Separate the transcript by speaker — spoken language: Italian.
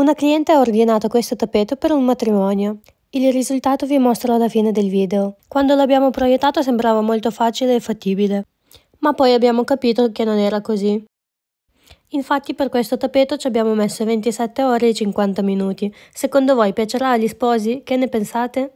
Speaker 1: Una cliente ha ordinato questo tappeto per un matrimonio. Il risultato vi mostro alla fine del video. Quando l'abbiamo proiettato sembrava molto facile e fattibile, ma poi abbiamo capito che non era così. Infatti per questo tappeto ci abbiamo messo 27 ore e 50 minuti. Secondo voi piacerà agli sposi? Che ne pensate?